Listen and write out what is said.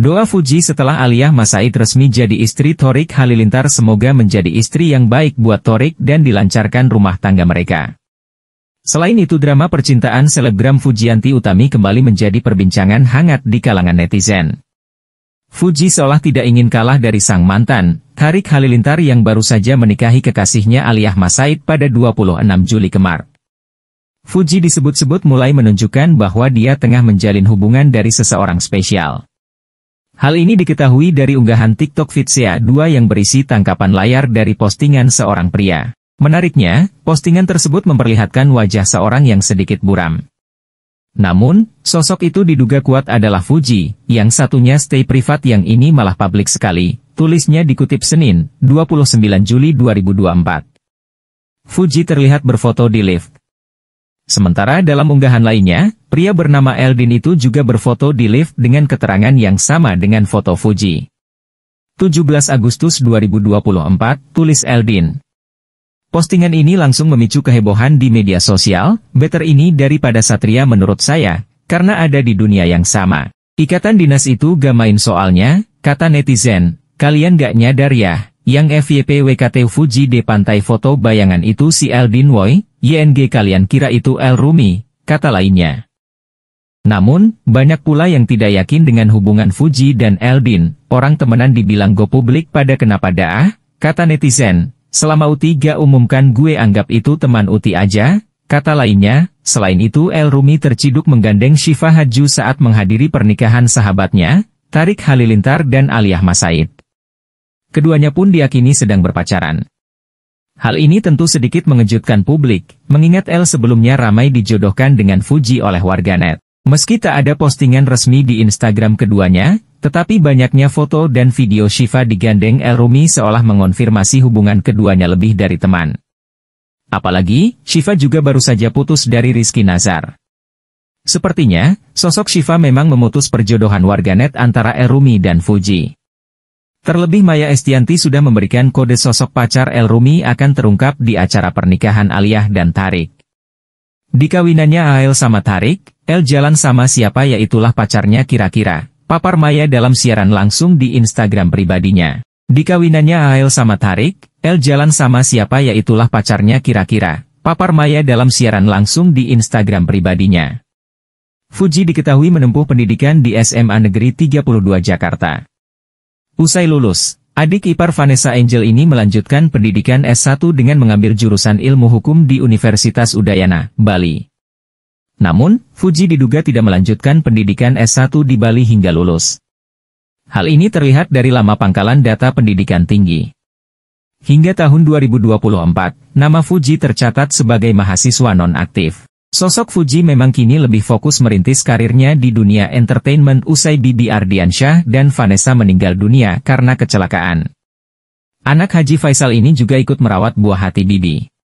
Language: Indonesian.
Doa Fuji setelah Aliyah Masaid resmi jadi istri Torik Halilintar semoga menjadi istri yang baik buat Torik dan dilancarkan rumah tangga mereka. Selain itu drama percintaan selebgram Fujianti Utami kembali menjadi perbincangan hangat di kalangan netizen. Fuji seolah tidak ingin kalah dari sang mantan, Tarik Halilintar yang baru saja menikahi kekasihnya Aliyah Masaid pada 26 Juli kemar. Fuji disebut-sebut mulai menunjukkan bahwa dia tengah menjalin hubungan dari seseorang spesial. Hal ini diketahui dari unggahan TikTok Fitzia 2 yang berisi tangkapan layar dari postingan seorang pria. Menariknya, postingan tersebut memperlihatkan wajah seorang yang sedikit buram. Namun, sosok itu diduga kuat adalah Fuji, yang satunya stay privat yang ini malah publik sekali, tulisnya dikutip Senin, 29 Juli 2024. Fuji terlihat berfoto di lift, Sementara dalam unggahan lainnya, pria bernama Eldin itu juga berfoto di lift dengan keterangan yang sama dengan foto Fuji. 17 Agustus 2024, tulis Eldin. Postingan ini langsung memicu kehebohan di media sosial, better ini daripada Satria menurut saya, karena ada di dunia yang sama. Ikatan dinas itu gak main soalnya, kata netizen, kalian gak nyadar ya, yang FYP WKT Fuji di pantai foto bayangan itu si Eldin Woy, YNG kalian kira itu El Rumi, kata lainnya. Namun, banyak pula yang tidak yakin dengan hubungan Fuji dan Eldin, orang temenan dibilang go publik pada kenapa dah? kata netizen, selama Uti gak umumkan gue anggap itu teman Uti aja, kata lainnya, selain itu El Rumi terciduk menggandeng Syifa Haju saat menghadiri pernikahan sahabatnya, Tarik Halilintar dan Aliyah Masaid. Keduanya pun diakini sedang berpacaran. Hal ini tentu sedikit mengejutkan publik, mengingat L sebelumnya ramai dijodohkan dengan Fuji oleh warganet. Meski tak ada postingan resmi di Instagram keduanya, tetapi banyaknya foto dan video Shiva digandeng El Rumi seolah mengonfirmasi hubungan keduanya lebih dari teman. Apalagi, Shiva juga baru saja putus dari Rizky Nazar. Sepertinya, sosok Shiva memang memutus perjodohan warganet antara El Rumi dan Fuji. Terlebih Maya Estianti sudah memberikan kode sosok pacar El Rumi akan terungkap di acara pernikahan Aliyah dan Tarik. Di kawinannya Ael sama Tarik, El jalan sama siapa yaitulah pacarnya kira-kira, papar Maya dalam siaran langsung di Instagram pribadinya. Di kawinannya Ael sama Tarik, El jalan sama siapa yaitulah pacarnya kira-kira, papar Maya dalam siaran langsung di Instagram pribadinya. Fuji diketahui menempuh pendidikan di SMA Negeri 32 Jakarta. Usai lulus, adik ipar Vanessa Angel ini melanjutkan pendidikan S1 dengan mengambil jurusan ilmu hukum di Universitas Udayana, Bali. Namun, Fuji diduga tidak melanjutkan pendidikan S1 di Bali hingga lulus. Hal ini terlihat dari lama pangkalan data pendidikan tinggi. Hingga tahun 2024, nama Fuji tercatat sebagai mahasiswa nonaktif. Sosok Fuji memang kini lebih fokus merintis karirnya di dunia entertainment usai Bibi Ardiansyah dan Vanessa meninggal dunia karena kecelakaan. Anak Haji Faisal ini juga ikut merawat buah hati Bibi.